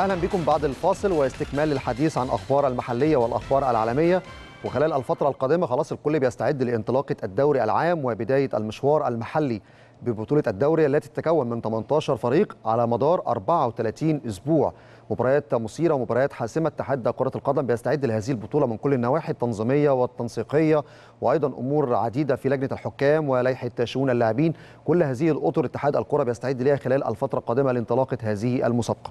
اهلا بكم بعد الفاصل واستكمال الحديث عن اخبار المحليه والاخبار العالميه وخلال الفترة القادمة خلاص الكل بيستعد لانطلاقة الدوري العام وبداية المشوار المحلي ببطولة الدوري التي تتكون من 18 فريق على مدار 34 أسبوع مباريات مثيرة ومباريات حاسمة اتحاد كرة القدم بيستعد لهذه البطولة من كل النواحي التنظيمية والتنسيقية وأيضا أمور عديدة في لجنة الحكام ولائحة شؤون اللاعبين كل هذه الأطر اتحاد الكرة بيستعد لها خلال الفترة القادمة لانطلاقة هذه المسابقة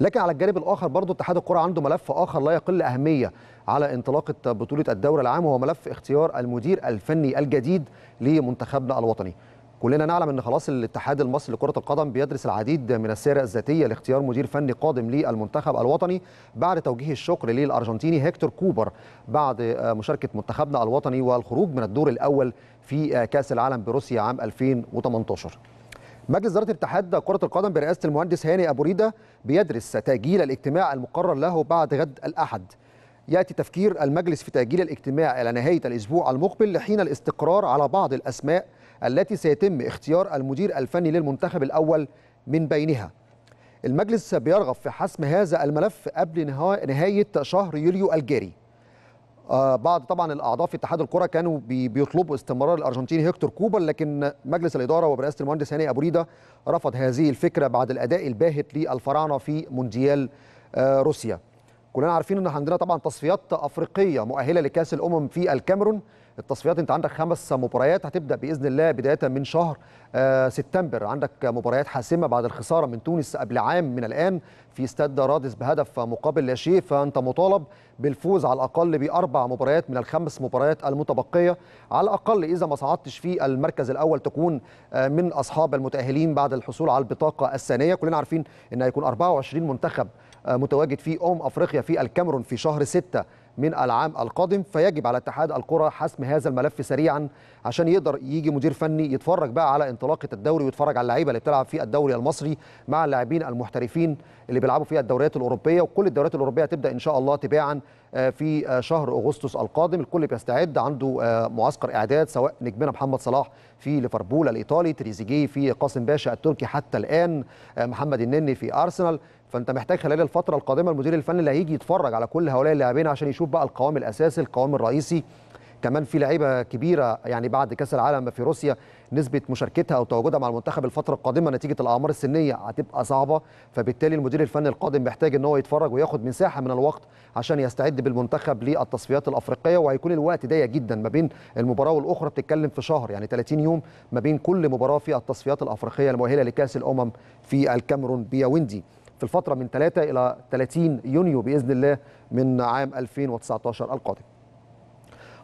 لكن على الجانب الآخر برضو اتحاد الكرة عنده ملف آخر لا يقل أهمية على انطلاقة بطولة الدوري العام وهو ملف اختيار المدير الفني الجديد لمنتخبنا الوطني كلنا نعلم ان خلاص الاتحاد المصري لكره القدم بيدرس العديد من السير الذاتيه لاختيار مدير فني قادم للمنتخب الوطني بعد توجيه الشكر للارجنتيني هيكتور كوبر بعد آه، مشاركه منتخبنا الوطني والخروج من الدور الاول في آه، كاس العالم بروسيا عام 2018 مجلس إدارة اتحاد كرة القدم برئاسة المهندس هاني أبو ريدة بيدرس تأجيل الاجتماع المقرر له بعد غد الأحد ياتي تفكير المجلس في تاجيل الاجتماع الى نهايه الاسبوع المقبل لحين الاستقرار على بعض الاسماء التي سيتم اختيار المدير الفني للمنتخب الأول من بينها المجلس بيرغب في حسم هذا الملف قبل نهاية شهر يوليو الجاري آه، بعض طبعا الاعضاء في اتحاد الكره كانوا بيطلبوا استمرار الارجنتيني هيكتور كوبا لكن مجلس الاداره وبرئاسه المهندس هاني ابو ريده رفض هذه الفكره بعد الاداء الباهت للفراعنه في مونديال آه، روسيا كلنا عارفين ان عندنا طبعا تصفيات افريقيه مؤهله لكاس الامم في الكاميرون التصفيات انت عندك خمس مباريات هتبدا باذن الله بدايه من شهر آه، سبتمبر عندك مباريات حاسمه بعد الخساره من تونس قبل عام من الان في استاد رادس بهدف مقابل لا شيء فانت مطالب بالفوز على الاقل باربع مباريات من الخمس مباريات المتبقيه على الاقل اذا ما صعدتش في المركز الاول تكون آه، من اصحاب المتاهلين بعد الحصول على البطاقه الثانيه كلنا عارفين ان هيكون 24 منتخب آه، متواجد في ام افريقيا في الكاميرون في شهر 6 من العام القادم فيجب على اتحاد الكره حسم هذا الملف سريعا عشان يقدر يجي مدير فني يتفرج بقى على انطلاقه الدوري ويتفرج على اللعيبه اللي بتلعب في الدوري المصري مع اللاعبين المحترفين اللي بيلعبوا في الدوريات الاوروبيه وكل الدوريات الاوروبيه هتبدا ان شاء الله تباعا آه، في آه، شهر اغسطس القادم الكل بيستعد عنده آه، معسكر اعداد سواء نجمنا محمد صلاح في ليفربول الإيطالي تريزيجيه في قاسم باشا التركي حتى الآن آه، محمد النني في أرسنال فانت محتاج خلال الفتره القادمه المدير الفني اللي هيجي يتفرج على كل هؤلاء اللاعبين عشان يشوف بقى القوام الاساسي القوام الرئيسي كمان في لعيبه كبيره يعني بعد كاس العالم في روسيا نسبه مشاركتها او تواجدها مع المنتخب الفتره القادمه نتيجه الاعمار السنيه هتبقى صعبه فبالتالي المدير الفني القادم محتاج ان هو يتفرج وياخد مساحه من الوقت عشان يستعد بالمنتخب للتصفيات الافريقيه وهيكون الوقت ضيق جدا ما بين المباراه والاخرى بتتكلم في شهر يعني 30 يوم ما بين كل مباراه في التصفيات الافريقيه المؤهله لكاس الامم في الكاميرون بياوندي في الفتره من 3 الى 30 يونيو باذن الله من عام 2019 القادم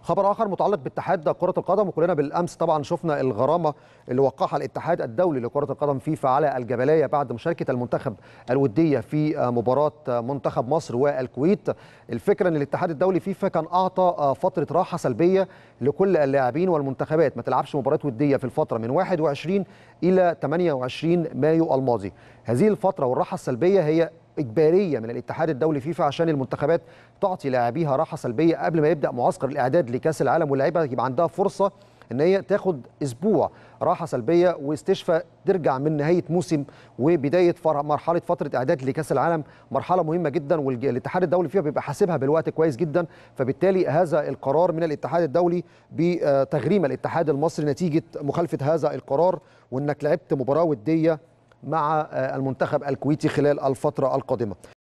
خبر اخر متعلق باتحاد كره القدم وكلنا بالامس طبعا شفنا الغرامه اللي وقعها الاتحاد الدولي لكره القدم فيفا على الجبليه بعد مشاركه المنتخب الوديه في مباراه منتخب مصر والكويت الفكره ان الاتحاد الدولي فيفا كان اعطى فتره راحه سلبيه لكل اللاعبين والمنتخبات ما تلعبش مباريات وديه في الفتره من 21 الى 28 مايو الماضي هذه الفتره والراحه السلبيه هي اجباريه من الاتحاد الدولي فيفا عشان المنتخبات تعطي لاعبيها راحه سلبيه قبل ما يبدا معسكر الاعداد لكاس العالم واللاعيبة يبقى عندها فرصه ان هي تاخد اسبوع راحه سلبيه واستشفى ترجع من نهايه موسم وبدايه مرحله فتره اعداد لكاس العالم مرحله مهمه جدا والاتحاد الدولي فيها بيبقى حاسبها بالوقت كويس جدا فبالتالي هذا القرار من الاتحاد الدولي بتغريم الاتحاد المصري نتيجه مخالفه هذا القرار وانك لعبت مباراه وديه مع آه، المنتخب الكويتي خلال الفترة القادمة